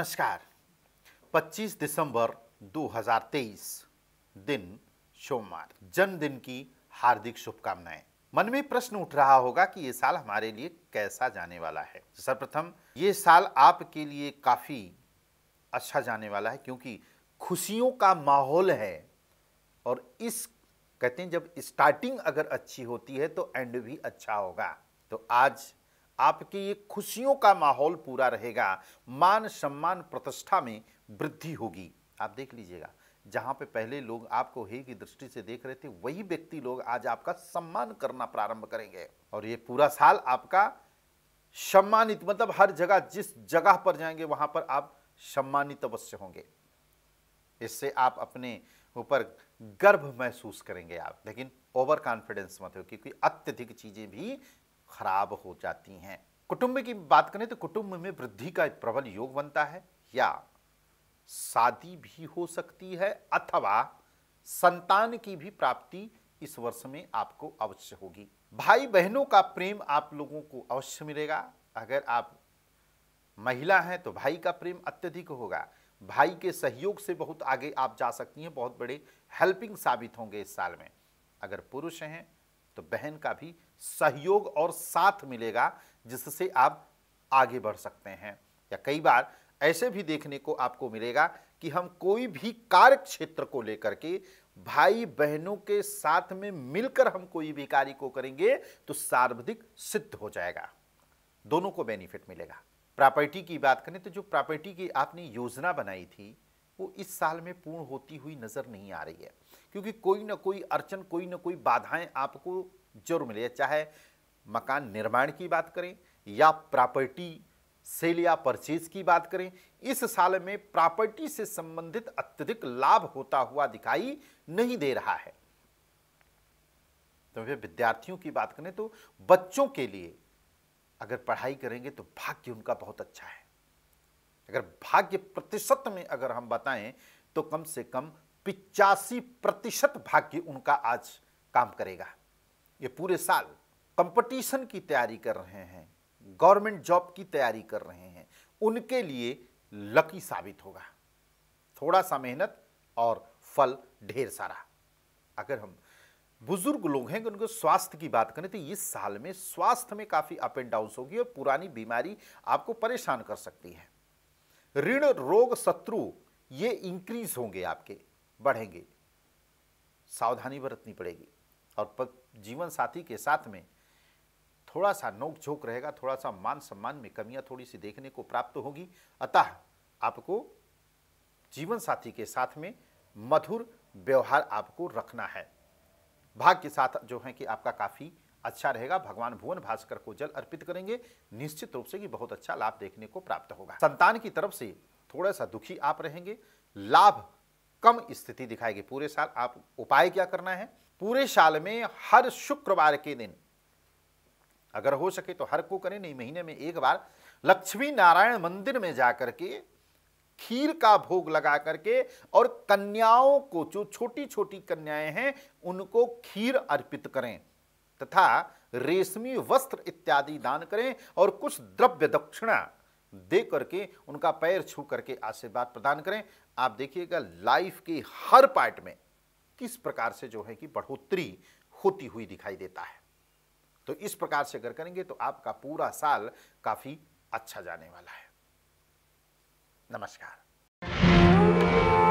नमस्कार 25 दिसंबर 2023 दिन सोमवार जन्मदिन की हार्दिक शुभकामनाएं मन में प्रश्न उठ रहा होगा कि ये साल हमारे लिए कैसा जाने वाला है सर्वप्रथम ये साल आपके लिए काफ़ी अच्छा जाने वाला है क्योंकि खुशियों का माहौल है और इस कहते हैं जब स्टार्टिंग अगर अच्छी होती है तो एंड भी अच्छा होगा तो आज आपकी ये खुशियों का माहौल पूरा रहेगा मान सम्मान प्रतिष्ठा में वृद्धि होगी आप देख लीजिएगा जहाँ पे पहले लोग आपको हे की दृष्टि से देख रहे थे वही व्यक्ति लोग आज आपका सम्मान करना प्रारंभ करेंगे और ये पूरा साल आपका सम्मानित मतलब हर जगह जिस जगह पर जाएंगे वहाँ पर आप सम्मानित अवश्य होंगे इससे आप अपने ऊपर गर्व महसूस करेंगे आप लेकिन ओवर कॉन्फिडेंस मत हो क्योंकि अत्यधिक चीज़ें भी खराब हो जाती हैं कुटुंब की बात करें तो कुटुंब में वृद्धि का प्रबल योग बनता है या शादी भी हो सकती है अथवा संतान की भी प्राप्ति इस वर्ष में आपको अवश्य होगी भाई बहनों का प्रेम आप लोगों को अवश्य मिलेगा अगर आप महिला हैं तो भाई का प्रेम अत्यधिक होगा भाई के सहयोग से बहुत आगे आप जा सकती हैं बहुत बड़े हेल्पिंग साबित होंगे इस साल में अगर पुरुष हैं तो बहन का भी सहयोग और साथ मिलेगा जिससे आप आगे बढ़ सकते हैं या कई बार ऐसे भी देखने को आपको मिलेगा कि हम कोई भी कार्य क्षेत्र को लेकर के भाई बहनों के साथ में मिलकर हम कोई भी कार्य को करेंगे तो सर्वाधिक सिद्ध हो जाएगा दोनों को बेनिफिट मिलेगा प्रॉपर्टी की बात करें तो जो प्रॉपर्टी की आपने योजना बनाई थी वो इस साल में पूर्ण होती हुई नज़र नहीं आ रही है क्योंकि कोई ना कोई अर्चन कोई ना कोई बाधाएं आपको जरूर मिले चाहे मकान निर्माण की बात करें या प्रॉपर्टी सेल या परचेज की बात करें इस साल में प्रॉपर्टी से संबंधित अत्यधिक लाभ होता हुआ दिखाई नहीं दे रहा है तो फिर विद्यार्थियों की बात करें तो बच्चों के लिए अगर पढ़ाई करेंगे तो भाग्य उनका बहुत अच्छा है अगर भाग्य प्रतिशत में अगर हम बताएं तो कम से कम पिचासी प्रतिशत भाग्य उनका आज काम करेगा ये पूरे साल कंपटीशन की तैयारी कर रहे हैं गवर्नमेंट जॉब की तैयारी कर रहे हैं उनके लिए लकी साबित होगा थोड़ा सा मेहनत और फल ढेर सारा अगर हम बुजुर्ग लोग हैं उनको स्वास्थ्य की बात करें तो इस साल में स्वास्थ्य में काफ़ी अप एंड डाउन होगी और पुरानी बीमारी आपको परेशान कर सकती है ऋण रोग शत्रु ये इंक्रीज होंगे आपके बढ़ेंगे सावधानी बरतनी पड़ेगी और जीवन साथी के साथ में थोड़ा सा नोक झोंक रहेगा थोड़ा सा मान सम्मान में कमियां थोड़ी सी देखने को प्राप्त होगी अतः आपको जीवन साथी के साथ में मधुर व्यवहार आपको रखना है भाग्य साथ जो है कि आपका काफ़ी अच्छा रहेगा भगवान भुवन भास्कर को जल अर्पित करेंगे निश्चित रूप से कि बहुत अच्छा लाभ देखने को प्राप्त होगा संतान की तरफ से थोड़ा सा दुखी आप रहेंगे लाभ कम स्थिति दिखाएगी पूरे साल आप उपाय क्या करना है पूरे साल में हर शुक्रवार के दिन अगर हो सके तो हर को करें नहीं महीने में एक बार लक्ष्मी नारायण मंदिर में जाकर के खीर का भोग लगा करके और कन्याओं को जो छोटी छोटी कन्याएं हैं उनको खीर अर्पित करें तथा रेशमी वस्त्र इत्यादि दान करें और कुछ द्रव्य दक्षिणा दे करके उनका पैर छू करके आशीर्वाद प्रदान करें आप देखिएगा लाइफ के हर पार्ट में किस प्रकार से जो है कि बढ़ोतरी होती हुई दिखाई देता है तो इस प्रकार से अगर करेंगे तो आपका पूरा साल काफी अच्छा जाने वाला है नमस्कार